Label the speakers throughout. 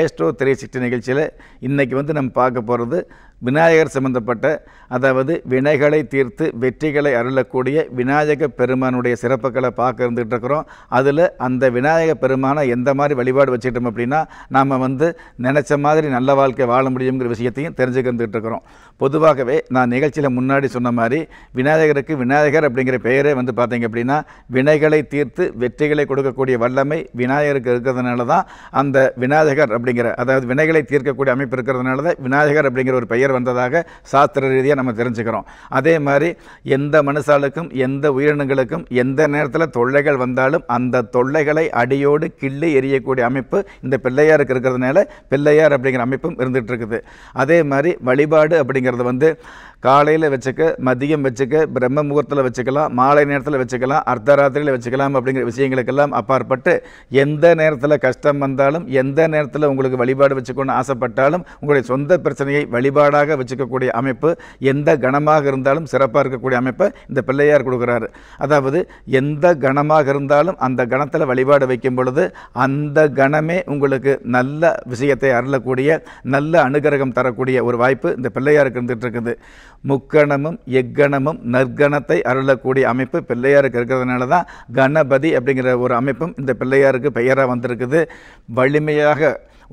Speaker 1: Astro three sixty நிகழ்ச்சியில் இன்றைக்கி வந்து நம்ம பார்க்க போகிறது விநாயகர் சம்பந்தப்பட்ட அதாவது வினைகளை தீர்த்து வெற்றிகளை அருளக்கூடிய விநாயக பெருமானுடைய சிறப்புகளை பார்க்க இருந்துகிட்டு இருக்கிறோம் அதில் அந்த விநாயக பெருமானை எந்த மாதிரி வழிபாடு வச்சுக்கிட்டோம் அப்படின்னா நாம் வந்து நினச்ச மாதிரி நல்ல வாழ்க்கை வாழ முடியுங்கிற விஷயத்தையும் தெரிஞ்சுக்க இருந்துகிட்டு இருக்கிறோம் பொதுவாகவே நான் நிகழ்ச்சியில் முன்னாடி சொன்ன மாதிரி விநாயகருக்கு விநாயகர் அப்படிங்கிற பெயரே வந்து பார்த்தீங்க அப்படின்னா வினைகளை தீர்த்து வெற்றிகளை கொடுக்கக்கூடிய வல்லமை விநாயகருக்கு இருக்கிறதுனால தான் அந்த விநாயகர் அப்படிங்கிற அதாவது வினைகளை தீர்க்கக்கூடிய அமைப்பு இருக்கிறதுனால தான் விநாயகர் அப்படிங்கிற ஒரு பெயர் வந்ததாக சாஸ்திர ரீதியாக நம்ம தெரிஞ்சுக்கிறோம் அதே மாதிரி எந்த மனுஷாளுக்கும் எந்த உயிரினங்களுக்கும் எந்த நேரத்தில் தொல்லைகள் வந்தாலும் அந்த தொல்லைகளை அடியோடு கிள்ளி எரியக்கூடிய அமைப்பு இந்த பிள்ளையாருக்கு இருக்கிறதுனால பிள்ளையார் அப்படிங்கிற அமைப்பும் இருந்துகிட்டு இருக்குது அதே மாதிரி வழிபாடு அப்படிங்கிறது வந்து காலையில் வச்சுக்க மதியம் வச்சுக்க பிரம்ம முகூர்த்தத்தில் வச்சுக்கலாம் மாலை நேரத்தில் வச்சுக்கலாம் அர்த்தராத்திரியில் வச்சுக்கலாம் அப்படிங்கிற விஷயங்களுக்கெல்லாம் அப்பாற்பட்டு எந்த நேரத்தில் கஷ்டம் வந்தாலும் எந்த நேரத்தில் உங்களுக்கு வழிபாடு வச்சுக்கணும்னு ஆசைப்பட்டாலும் உங்களுடைய சொந்த பிரச்சனையை வழிபாடாக சீராக வச்சுக்கக்கூடிய அமைப்பு எந்த கணமாக இருந்தாலும் சிறப்பாக இருக்கக்கூடிய அமைப்பை இந்த பிள்ளையார் கொடுக்குறாரு அதாவது எந்த கணமாக இருந்தாலும் அந்த கணத்தில் வழிபாடு வைக்கும் பொழுது அந்த கணமே உங்களுக்கு நல்ல விஷயத்தை அருளக்கூடிய நல்ல அனுகிரகம் தரக்கூடிய ஒரு வாய்ப்பு இந்த பிள்ளையாருக்கு இருந்துகிட்டு இருக்குது முக்கணமும் எக்கணமும் நற்கணத்தை அருளக்கூடிய அமைப்பு பிள்ளையாருக்கு இருக்கிறதுனால தான் கணபதி அப்படிங்கிற ஒரு அமைப்பும் இந்த பிள்ளையாருக்கு பெயராக வந்திருக்குது வலிமையாக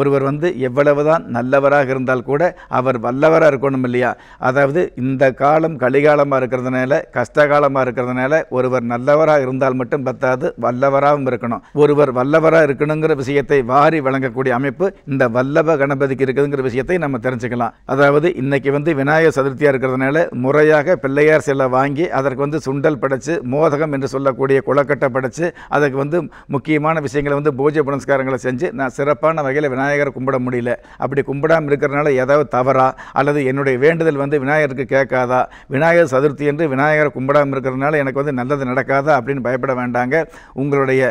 Speaker 1: ஒருவர் வந்து எவ்வளவு தான் நல்லவராக இருந்தால் கூட அவர் வல்லவராக இருக்கணும் இல்லையா அதாவது இந்த காலம் கலிகாலமாக இருக்கிறதுனால கஷ்டகாலமாக இருக்கிறதுனால ஒருவர் நல்லவராக இருந்தால் மட்டும் பத்தாது வல்லவராகவும் இருக்கணும் ஒருவர் வல்லவராக இருக்கணுங்கிற விஷயத்தை வாரி வழங்கக்கூடிய அமைப்பு இந்த வல்லவ கணபதிக்கு இருக்குதுங்கிற விஷயத்தை நம்ம தெரிஞ்சுக்கலாம் அதாவது இன்னைக்கு வந்து விநாயகர் சதுர்த்தியாக இருக்கிறதுனால முறையாக பிள்ளையார் செல்லை வாங்கி அதற்கு வந்து சுண்டல் படைச்சு மோதகம் என்று சொல்லக்கூடிய குளக்கட்டை படைச்சு அதுக்கு வந்து முக்கியமான விஷயங்களை வந்து பூஜை புனஸ்காரங்களை செஞ்சு நான் சிறப்பான வகையில் விநாயகரை கும்பிட முடியல அப்படி கும்பிடாமல் இருக்கிறனால ஏதாவது தவறா அல்லது என்னுடைய வேண்டுதல் வந்து விநாயகருக்கு கேட்காதா விநாயகர் சதுர்த்தி என்று விநாயகரை கும்பிடாமல் இருக்கிறதுனால எனக்கு வந்து நல்லது நடக்காதா அப்படின்னு பயப்பட வேண்டாங்க உங்களுடைய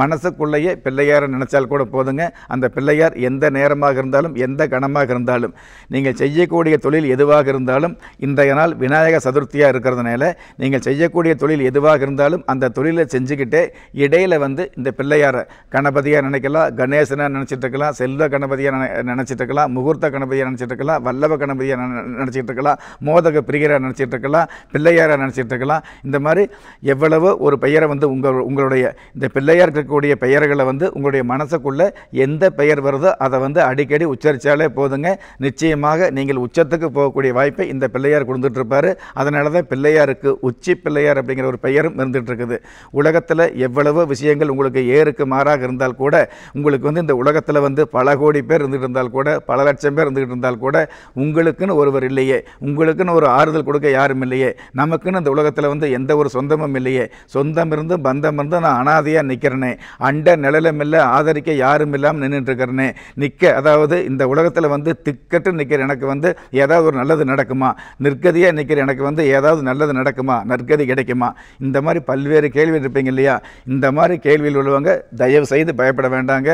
Speaker 1: மனசுக்குள்ளேயே பிள்ளையாரை நினச்சால் கூட போதுங்க அந்த பிள்ளையார் எந்த நேரமாக இருந்தாலும் எந்த கணமாக இருந்தாலும் நீங்கள் செய்யக்கூடிய தொழில் எதுவாக இருந்தாலும் இன்றைய நாள் விநாயகர் சதுர்த்தியாக இருக்கிறதுனால நீங்கள் செய்யக்கூடிய தொழில் எதுவாக இருந்தாலும் அந்த தொழிலை செஞ்சுக்கிட்டே இடையில் வந்து இந்த பிள்ளையாரை கணபதியாக நினைக்கலாம் கணேசனாக நினச்சிட்டு இருக்கலாம் செல் சொல்ல கணபதியாக நினை நினச்சிட்டு இருக்கலாம் முகூர்த்த கணபதியாக நினச்சிட்டு இருக்கலாம் வல்லவ கணபதியாக நினச்சிட்டு இருக்கலாம் மோதக பிரிகராக நினச்சிட்டு இருக்கலாம் பிள்ளையாராக நினச்சிட்டு இருக்கலாம் இந்த மாதிரி எவ்வளவு ஒரு பெயரை வந்து உங்கள் உங்களுடைய இந்த பிள்ளையார் இருக்கக்கூடிய பெயர்களை வந்து உங்களுடைய மனசுக்குள்ளே எந்த பெயர் வருதோ அதை வந்து அடிக்கடி உச்சரித்தாலே போதுங்க நிச்சயமாக நீங்கள் உச்சத்துக்கு போகக்கூடிய வாய்ப்பை இந்த பிள்ளையார் கொடுத்துட்ருப்பார் அதனால தான் பிள்ளையாருக்கு உச்சி பிள்ளையார் அப்படிங்கிற ஒரு பெயரும் இருந்துகிட்ருக்குது உலகத்தில் எவ்வளவு விஷயங்கள் உங்களுக்கு ஏறுக்கு மாறாக இருந்தால் கூட உங்களுக்கு வந்து இந்த உலகத்தில் வந்து பல பல கோடி பேர் இருந்துகிட்டு இருந்தால் கூட பல லட்சம் பேர் இருந்துகிட்டு இருந்தால் கூட உங்களுக்குன்னு ஒருவர் இல்லையே உங்களுக்குன்னு ஒரு ஆறுதல் கொடுக்க யாரும் இல்லையே நமக்குன்னு இந்த உலகத்தில் வந்து எந்த ஒரு சொந்தமும் இல்லையே சொந்தம் இருந்து பந்தம் இருந்து நான் அனாதையாக நிற்கிறேனே அண்ட நிழலம் இல்லை ஆதரிக்க யாரும் இல்லாமல் நின்றுட்டுருக்கிறனே நிற்க அதாவது இந்த உலகத்தில் வந்து திக்கட்டு நிற்கிற எனக்கு வந்து ஏதாவது ஒரு நல்லது நடக்குமா நிற்கதியாக நிற்கிற எனக்கு வந்து ஏதாவது நல்லது நடக்குமா நற்கதி கிடைக்குமா இந்த மாதிரி பல்வேறு கேள்வி இருப்பீங்க இல்லையா இந்த மாதிரி கேள்வியில் உள்ளவங்க தயவு செய்து பயப்பட வேண்டாங்க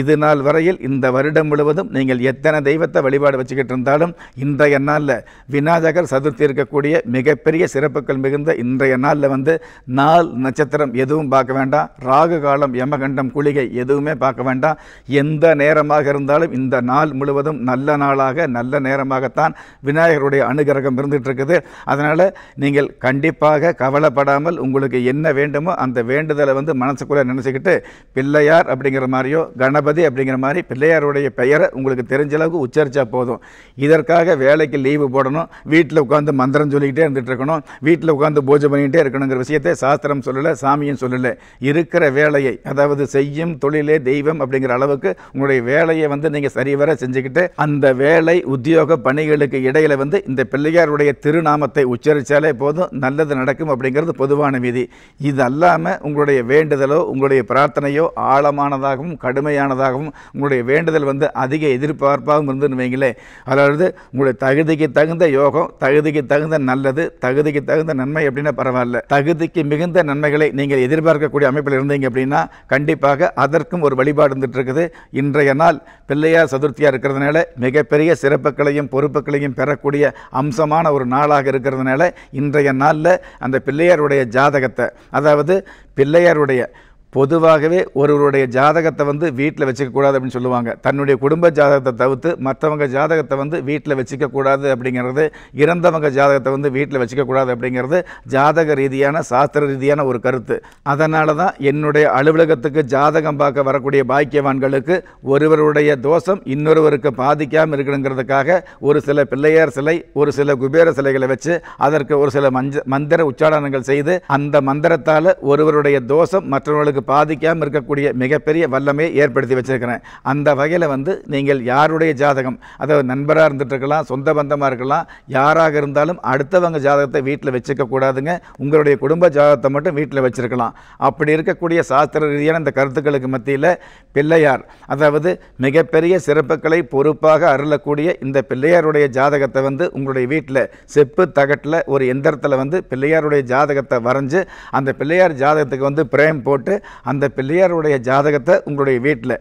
Speaker 1: இது நாள் வரையில் இந்த வருடம் முழுவதும் நீங்கள் எத்தனை தெய்வத்தை வழிபாடு வச்சுக்கிட்டு இருந்தாலும் இன்றைய நாளில் விநாயகர் சதுர்த்தி இருக்கக்கூடிய மிகப்பெரிய சிறப்புகள் மிகுந்த இன்றைய நாளில் வந்து நாள் நட்சத்திரம் எதுவும் பார்க்க வேண்டாம் ராகு காலம் யமகண்டம் குளிகை எதுவுமே பார்க்க வேண்டாம் எந்த நேரமாக இருந்தாலும் இந்த நாள் முழுவதும் நல்ல நாளாக நல்ல நேரமாகத்தான் விநாயகருடைய அனுகிரகம் இருந்துகிட்டு இருக்குது அதனால் நீங்கள் கண்டிப்பாக கவலைப்படாமல் உங்களுக்கு என்ன வேண்டுமோ அந்த வேண்டுதலை வந்து மனசுக்குள்ளே நினச்சிக்கிட்டு பிள்ளையார் அப்படிங்கிற மாதிரியோ கணபதி அப்படிங்கிற மாதிரி பிள்ளையாருடைய பெயரை உங்களுக்கு தெரிஞ்ச அளவுக்கு உச்சரித்தா போதும் இதற்காக வேலைக்கு லீவு போடணும் வீட்டில் உட்காந்து மந்திரம் சொல்லிக்கிட்டே இருந்துகிட்டு இருக்கணும் வீட்டில் உட்காந்து பூஜை பண்ணிக்கிட்டே இருக்கணுங்கிற விஷயத்தை சாஸ்திரம் சொல்லலை சாமியும் சொல்லலை இருக்கிற வேலையை அதாவது செய்யும் தொழிலே தெய்வம் அப்படிங்கிற அளவுக்கு உங்களுடைய வேலையை வந்து நீங்கள் சரிவர செஞ்சுக்கிட்டு அந்த வேலை உத்தியோக பணிகளுக்கு இடையில் வந்து இந்த பிள்ளையாருடைய திருநாமத்தை உச்சரித்தாலே போதும் நல்லது நடக்கும் அப்படிங்கிறது பொதுவான விதி இது அல்லாமல் உங்களுடைய வேண்டுதலோ உங்களுடைய பிரார்த்தனையோ ஆழமானதாகவும் கடுமையானதாகவும் உங்களுடைய வேண்டுதல் வந்து அதிக எதிர்பார்ப்பாகவும் இருந்துன்னு வைங்களே அதாவது உங்களுடைய தகுதிக்கு தகுந்த யோகம் தகுதிக்கு தகுந்த நல்லது தகுதிக்கு தகுந்த நன்மை அப்படின்னா பரவாயில்ல தகுதிக்கு மிகுந்த நன்மைகளை நீங்கள் எதிர்பார்க்கக்கூடிய அமைப்பில் இருந்தீங்க அப்படின்னா கண்டிப்பாக அதற்கும் ஒரு வழிபாடு இருந்துட்டு இருக்குது இன்றைய நாள் பிள்ளையார் சதுர்த்தியாக இருக்கிறதுனால மிகப்பெரிய சிறப்புகளையும் பொறுப்புகளையும் பெறக்கூடிய அம்சமான ஒரு நாளாக இருக்கிறதுனால இன்றைய நாளில் அந்த பிள்ளையாருடைய ஜாதகத்தை அதாவது பிள்ளையாருடைய பொதுவாகவே ஒருவருடைய ஜாதகத்தை வந்து வீட்டில் வச்சுக்கக்கூடாது அப்படின்னு சொல்லுவாங்க தன்னுடைய குடும்ப ஜாதகத்தை தவிர்த்து மற்றவங்க ஜாதகத்தை வந்து வீட்டில் வச்சுக்கக்கூடாது அப்படிங்கிறது இறந்தவங்க ஜாதகத்தை வந்து வீட்டில் வச்சுக்கக்கூடாது அப்படிங்கிறது ஜாதக ரீதியான சாஸ்திர ரீதியான ஒரு கருத்து அதனால தான் என்னுடைய அலுவலகத்துக்கு ஜாதகம் பார்க்க வரக்கூடிய பாக்கியவான்களுக்கு ஒருவருடைய தோஷம் இன்னொருவருக்கு பாதிக்காமல் இருக்கணுங்கிறதுக்காக ஒரு சில பிள்ளையார் சிலை ஒரு சில குபேர சிலைகளை வச்சு அதற்கு ஒரு சில மஞ்ச மந்திர உச்சாரணங்கள் செய்து அந்த மந்திரத்தால் ஒருவருடைய தோஷம் மற்றவர்களுக்கு உங்களுக்கு பாதிக்காமல் இருக்கக்கூடிய மிகப்பெரிய வல்லமையை ஏற்படுத்தி வச்சுருக்கிறேன் அந்த வகையில் வந்து நீங்கள் யாருடைய ஜாதகம் அதாவது நண்பராக இருந்துகிட்ருக்கலாம் சொந்த பந்தமாக இருக்கலாம் யாராக இருந்தாலும் அடுத்தவங்க ஜாதகத்தை வீட்டில் வச்சுக்கக்கூடாதுங்க உங்களுடைய குடும்ப ஜாதகத்தை மட்டும் வீட்டில் வச்சுருக்கலாம் அப்படி இருக்கக்கூடிய சாஸ்திர ரீதியான இந்த கருத்துக்களுக்கு மத்தியில் பிள்ளையார் அதாவது மிகப்பெரிய சிறப்புகளை பொறுப்பாக அருளக்கூடிய இந்த பிள்ளையாருடைய ஜாதகத்தை வந்து உங்களுடைய வீட்டில் செப்பு தகட்டில் ஒரு எந்திரத்தில் வந்து பிள்ளையாருடைய ஜாதகத்தை வரைஞ்சி அந்த பிள்ளையார் ஜாதகத்துக்கு வந்து பிரேம் போட்டு அந்த பிள்ளையாருடைய ஜாதகத்தை உங்களுடைய வீட்டில்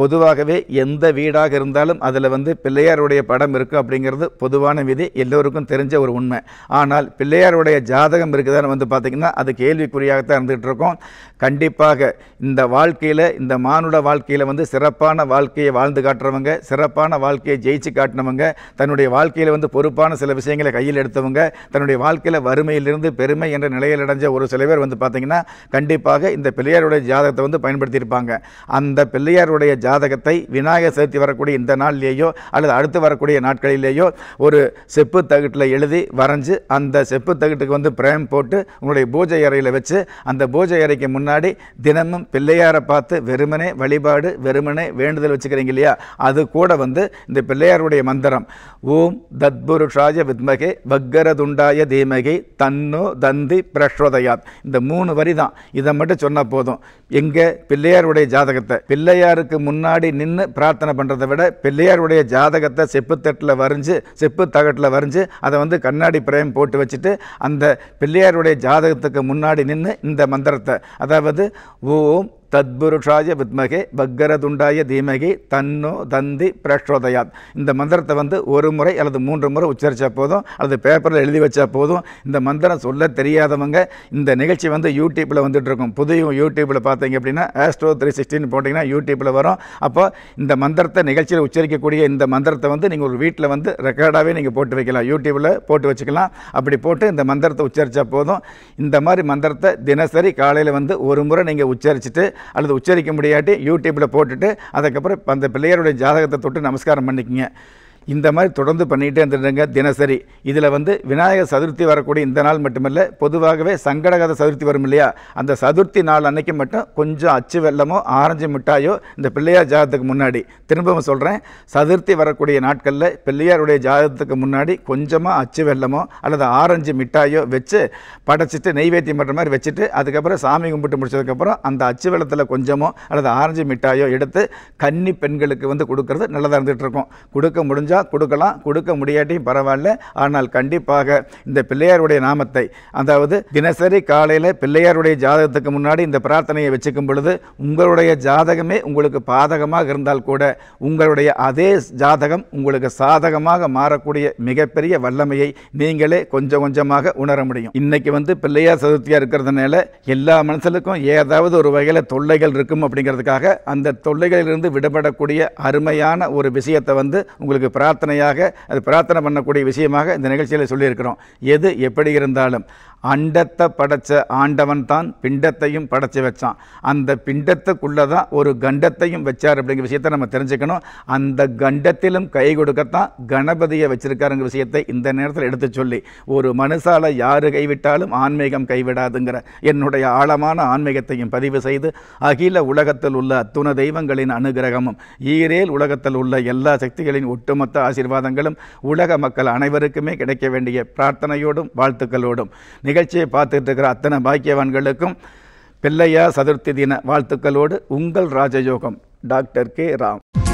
Speaker 1: பொதுவாகவே எந்த வீடாக இருந்தாலும் அதில் வந்து பிள்ளையாருடைய படம் இருக்குது அப்படிங்கிறது பொதுவான விதி எல்லோருக்கும் தெரிஞ்ச ஒரு உண்மை ஆனால் பிள்ளையாருடைய ஜாதகம் இருக்குதான்னு வந்து பார்த்திங்கன்னா அது கேள்விக்குறியாகத்தான் இருந்துகிட்ருக்கோம் கண்டிப்பாக இந்த வாழ்க்கையில் இந்த மானுட வாழ்க்கையில் வந்து சிறப்பான வாழ்க்கையை வாழ்ந்து காட்டுறவங்க சிறப்பான வாழ்க்கையை ஜெயிச்சு காட்டினவங்க தன்னுடைய வாழ்க்கையில் வந்து பொறுப்பான சில விஷயங்களை கையில் எடுத்தவங்க தன்னுடைய வாழ்க்கையில் வறுமையிலிருந்து பெருமை என்ற நிலையில் அடைஞ்ச ஒரு சில பேர் வந்து பார்த்திங்கன்னா கண்டிப்பாக இந்த பிள்ளையாருடைய ஜாதகத்தை வந்து பயன்படுத்தியிருப்பாங்க அந்த பிள்ளையாருடைய ஜாதகத்தை விநாயகர் சதுர்த்தி வரக்கூடிய இந்த நாள்லேயோ அல்லது அடுத்து வரக்கூடிய நாட்களிலேயோ ஒரு செப்பு தகுட்டில் எழுதி வரைஞ்சி அந்த செப்பு தகுட்டுக்கு வந்து பிரேம் போட்டு உங்களுடைய பூஜை அறையில் வச்சு அந்த பூஜை அறைக்கு முன்னாடி தினமும் பிள்ளையாரை பார்த்து வெறுமனே வழிபாடு வெறுமனே வேண்டுதல் வச்சுக்கிறீங்க இல்லையா அது கூட வந்து இந்த பிள்ளையாருடைய மந்திரம் ஓம் தத்புருஷாய வித்மகே வக்கரதுண்டாய தீமகை தன்னு தந்தி பிரஸ்ரோதயாத் இந்த மூணு வரி தான் இதை மட்டும் சொன்னால் போதும் எங்கே பிள்ளையாருடைய ஜாதகத்தை பிள்ளையாருக்கு முன் முன்னாடி நின்று பிரார்த்தனை பண்ணுறதை விட பிள்ளையாருடைய ஜாதகத்தை செப்புத்தட்டில் வரைஞ்சி செப்பு தகட்டில் வரைஞ்சி அதை வந்து கண்ணாடி பிரேம் போட்டு வச்சுட்டு அந்த பிள்ளையாருடைய ஜாதகத்துக்கு முன்னாடி நின்று இந்த மந்திரத்தை அதாவது ஓம் தத்புருஷாய வித்மகே பக்கரதுண்டாய தீமகி தன்னோ தந்தி பிரஷோதயாத் இந்த மந்திரத்தை வந்து ஒரு முறை அல்லது மூன்று முறை உச்சரித்தா போதும் அல்லது பேப்பரில் எழுதி வச்சா போதும் இந்த மந்திரம் சொல்ல தெரியாதவங்க இந்த நிகழ்ச்சி வந்து யூடியூப்பில் வந்துட்டு இருக்கும் புதிய யூடியூப்பில் பார்த்தீங்க அப்படின்னா ஆஸ்ட்ரோ த்ரீ சிக்ஸ்டின்னு போட்டிங்கன்னா யூடியூப்பில் வரும் அப்போ இந்த மந்திரத்தை நிகழ்ச்சியில் உச்சரிக்கக்கூடிய இந்த மந்திரத்தை வந்து நீங்கள் ஒரு வீட்டில் வந்து ரெக்கார்டாகவே நீங்கள் போட்டு வைக்கலாம் யூடியூப்பில் போட்டு வச்சுக்கலாம் அப்படி போட்டு இந்த மந்திரத்தை உச்சரித்தா போதும் இந்த மாதிரி மந்திரத்தை தினசரி காலையில் வந்து ஒரு முறை நீங்கள் உச்சரிச்சுட்டு அல்லது உச்சரிக்க முடியாட்டி யூடியூப்பில் போட்டுட்டு அதுக்கப்புறம் அந்த பிள்ளையருடைய ஜாதகத்தை தொட்டு நமஸ்காரம் பண்ணிக்கோங்க இந்த மாதிரி தொடர்ந்து பண்ணிகிட்டே இருந்துருங்க தினசரி இதில் வந்து விநாயகர் சதுர்த்தி வரக்கூடிய இந்த நாள் மட்டுமல்ல பொதுவாகவே சங்கடகத சதுர்த்தி வரும் இல்லையா அந்த சதுர்த்தி நாள் அன்னைக்கு மட்டும் கொஞ்சம் அச்சு வெள்ளமோ ஆரஞ்சு மிட்டாயோ இந்த பிள்ளையார் ஜாதத்துக்கு முன்னாடி திரும்பவும் சொல்கிறேன் சதுர்த்தி வரக்கூடிய நாட்களில் பிள்ளையாருடைய ஜாதத்துக்கு முன்னாடி கொஞ்சமாக அச்சு வெள்ளமோ அல்லது ஆரஞ்சு மிட்டாயோ வச்சு படைச்சிட்டு நெய்வேத்தியம் பண்ணுற மாதிரி வச்சுட்டு அதுக்கப்புறம் சாமி கும்பிட்டு முடிச்சதுக்கப்புறம் அந்த அச்சு வெள்ளத்தில் கொஞ்சமோ அல்லது ஆரஞ்சு மிட்டாயோ எடுத்து கன்னி பெண்களுக்கு வந்து கொடுக்கறது நல்லதாக இருந்துகிட்டு இருக்கும் கொடுக்க முடிஞ்ச முடிஞ்சால் கொடுக்கலாம் கொடுக்க முடியாட்டியும் பரவாயில்ல ஆனால் கண்டிப்பாக இந்த பிள்ளையாருடைய நாமத்தை அதாவது தினசரி காலையில் பிள்ளையாருடைய ஜாதகத்துக்கு முன்னாடி இந்த பிரார்த்தனையை வச்சுக்கும் பொழுது உங்களுடைய ஜாதகமே உங்களுக்கு பாதகமாக இருந்தால் கூட உங்களுடைய அதே ஜாதகம் உங்களுக்கு சாதகமாக மாறக்கூடிய மிகப்பெரிய வல்லமையை நீங்களே கொஞ்சம் கொஞ்சமாக உணர முடியும் இன்னைக்கு வந்து பிள்ளையார் சதுர்த்தியாக இருக்கிறதுனால எல்லா மனசுக்கும் ஏதாவது ஒரு வகையில் தொல்லைகள் இருக்கும் அப்படிங்கிறதுக்காக அந்த தொல்லைகளிலிருந்து விடுபடக்கூடிய அருமையான ஒரு விஷயத்தை வந்து உங்களுக்கு பிரார்த்தனையாக அது பிரார்த்தனை பண்ணக்கூடிய விஷயமாக இந்த நிகழ்ச்சியில் சொல்லியிருக்கிறோம் எது எப்படி இருந்தாலும் அண்டத்தை படைச்ச ஆண்டவன் தான் பிண்டத்தையும் படைச்சி வச்சான் அந்த பிண்டத்துக்குள்ளே தான் ஒரு கண்டத்தையும் வச்சார் அப்படிங்கிற விஷயத்தை நம்ம தெரிஞ்சுக்கணும் அந்த கண்டத்திலும் கை கொடுக்கத்தான் கணபதியை வச்சிருக்காருங்கிற விஷயத்தை இந்த நேரத்தில் எடுத்து சொல்லி ஒரு மனுஷால யார் கைவிட்டாலும் ஆன்மீகம் கைவிடாதுங்கிற என்னுடைய ஆழமான ஆன்மீகத்தையும் பதிவு செய்து அகில உலகத்தில் உள்ள அத்துண தெய்வங்களின் அனுகிரகமும் ஈரேல் உலகத்தில் உள்ள எல்லா சக்திகளின் ஒட்டுமொத்த ஆசீர்வாதங்களும் உலக மக்கள் அனைவருக்குமே கிடைக்க வேண்டிய பிரார்த்தனையோடும் வாழ்த்துக்களோடும் நிகழ்ச்சியை பார்த்துட்டு இருக்கிற அத்தனை பாக்கியவான்களுக்கும் பிள்ளையா சதுர்த்தி தின வாழ்த்துக்களோடு உங்கள் ராஜயோகம் டாக்டர் கே ராம்